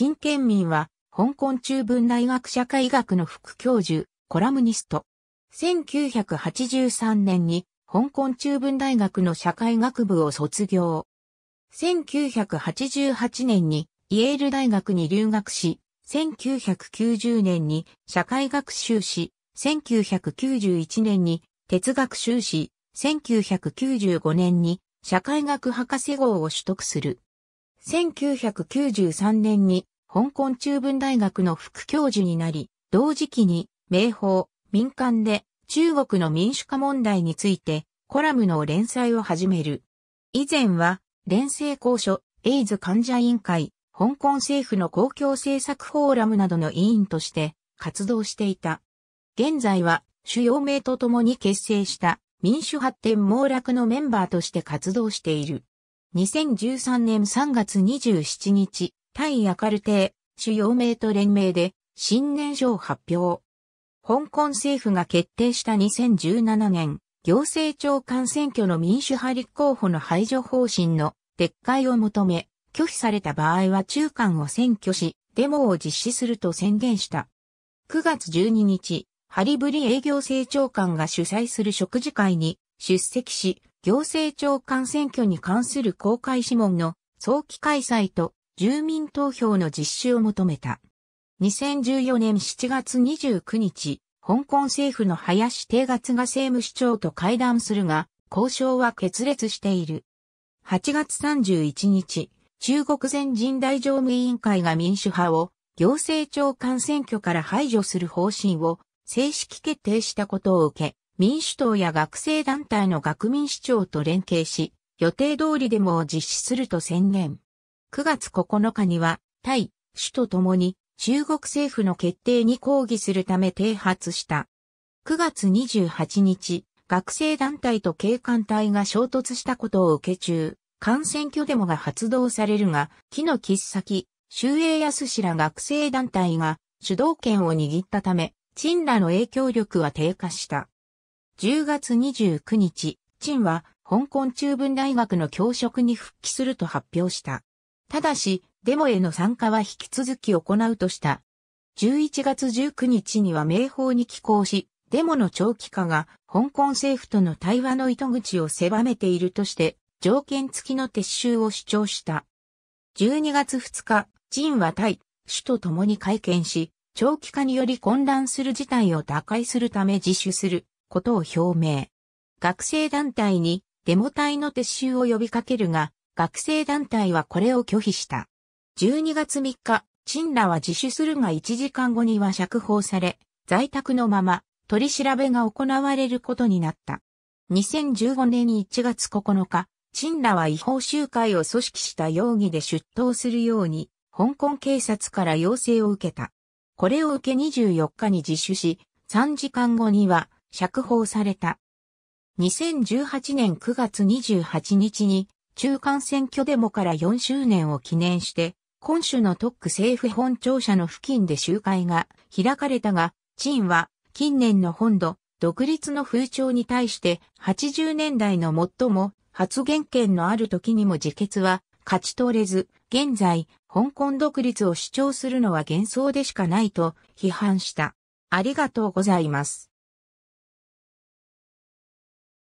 陳建民は、香港中文大学社会学の副教授、コラムニスト。1983年に、香港中文大学の社会学部を卒業。1988年に、イェール大学に留学し、1990年に社会学修士、1991年に哲学修士、1995年に社会学博士号を取得する。1993年に香港中文大学の副教授になり、同時期に明法、民間で中国の民主化問題についてコラムの連載を始める。以前は、連成公所、エイズ患者委員会、香港政府の公共政策フォーラムなどの委員として活動していた。現在は主要名とともに結成した民主発展網絡のメンバーとして活動している。2013年3月27日、タイヤカルテ主要名と連名で新年賞を発表。香港政府が決定した2017年、行政長官選挙の民主派立候補の排除方針の撤回を求め、拒否された場合は中間を選挙し、デモを実施すると宣言した。9月12日、ハリブリ営業成長官が主催する食事会に出席し、行政長官選挙に関する公開諮問の早期開催と住民投票の実施を求めた。2014年7月29日、香港政府の林定月が政務市長と会談するが、交渉は決裂している。8月31日、中国全人代常務委員会が民主派を行政長官選挙から排除する方針を正式決定したことを受け、民主党や学生団体の学民市長と連携し、予定通りデモを実施すると宣言。9月9日には、タイ、首都ともに、中国政府の決定に抗議するため停発した。9月28日、学生団体と警官隊が衝突したことを受け中、感染挙デモが発動されるが、木の切っ先、周永康氏ら学生団体が主導権を握ったため、陳らの影響力は低下した。10月29日、陳は香港中文大学の教職に復帰すると発表した。ただし、デモへの参加は引き続き行うとした。11月19日には明報に寄稿し、デモの長期化が香港政府との対話の糸口を狭めているとして、条件付きの撤収を主張した。12月2日、陳は対、主と共に会見し、長期化により混乱する事態を打開するため自首することを表明。学生団体にデモ隊の撤収を呼びかけるが、学生団体はこれを拒否した。12月3日、チンらは自首するが1時間後には釈放され、在宅のまま取り調べが行われることになった。2015年1月9日、チンらは違法集会を組織した容疑で出頭するように、香港警察から要請を受けた。これを受け24日に自首し、3時間後には釈放された。2018年9月28日に中間選挙デモから4周年を記念して、今週の特区政府本庁舎の付近で集会が開かれたが、ンは近年の本土、独立の風潮に対して80年代の最も発言権のある時にも自決は勝ち取れず、現在、香港独立を主張するのは幻想でしかないと批判した。ありがとうございます。